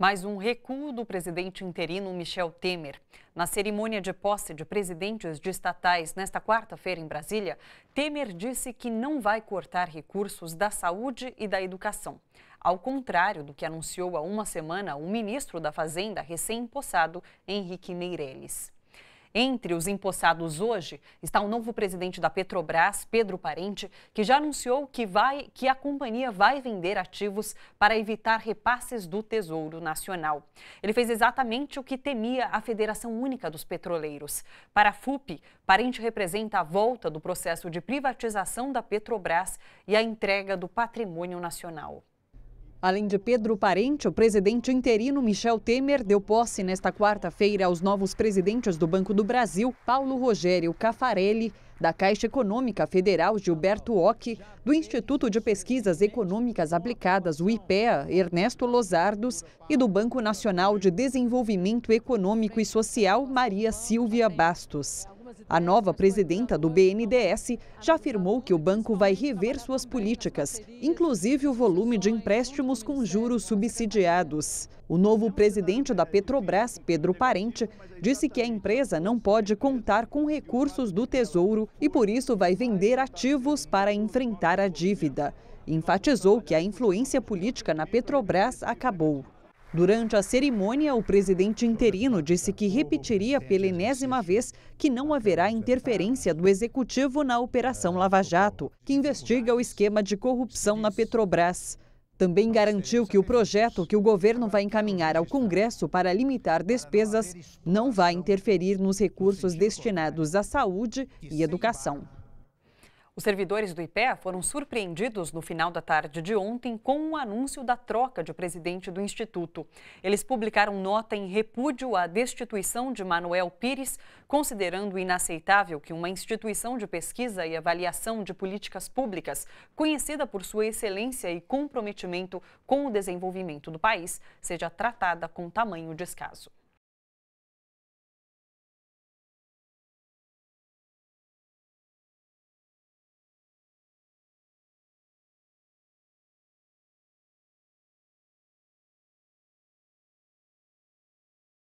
mais um recuo do presidente interino Michel Temer. Na cerimônia de posse de presidentes de estatais nesta quarta-feira em Brasília, Temer disse que não vai cortar recursos da saúde e da educação. Ao contrário do que anunciou há uma semana o ministro da Fazenda recém-possado, Henrique Meirelles. Entre os empossados hoje está o novo presidente da Petrobras, Pedro Parente, que já anunciou que, vai, que a companhia vai vender ativos para evitar repasses do Tesouro Nacional. Ele fez exatamente o que temia a Federação Única dos Petroleiros. Para a FUP, Parente representa a volta do processo de privatização da Petrobras e a entrega do patrimônio nacional. Além de Pedro Parente, o presidente interino Michel Temer deu posse nesta quarta-feira aos novos presidentes do Banco do Brasil, Paulo Rogério Cafarelli, da Caixa Econômica Federal Gilberto Ock, do Instituto de Pesquisas Econômicas Aplicadas, o IPEA, Ernesto Lozardos, e do Banco Nacional de Desenvolvimento Econômico e Social, Maria Silvia Bastos. A nova presidenta do BNDES já afirmou que o banco vai rever suas políticas, inclusive o volume de empréstimos com juros subsidiados. O novo presidente da Petrobras, Pedro Parente, disse que a empresa não pode contar com recursos do Tesouro e por isso vai vender ativos para enfrentar a dívida. Enfatizou que a influência política na Petrobras acabou. Durante a cerimônia, o presidente interino disse que repetiria pela enésima vez que não haverá interferência do executivo na Operação Lava Jato, que investiga o esquema de corrupção na Petrobras. Também garantiu que o projeto que o governo vai encaminhar ao Congresso para limitar despesas não vai interferir nos recursos destinados à saúde e educação. Os servidores do IPEA foram surpreendidos no final da tarde de ontem com o um anúncio da troca de presidente do Instituto. Eles publicaram nota em repúdio à destituição de Manuel Pires, considerando inaceitável que uma instituição de pesquisa e avaliação de políticas públicas, conhecida por sua excelência e comprometimento com o desenvolvimento do país, seja tratada com tamanho descaso.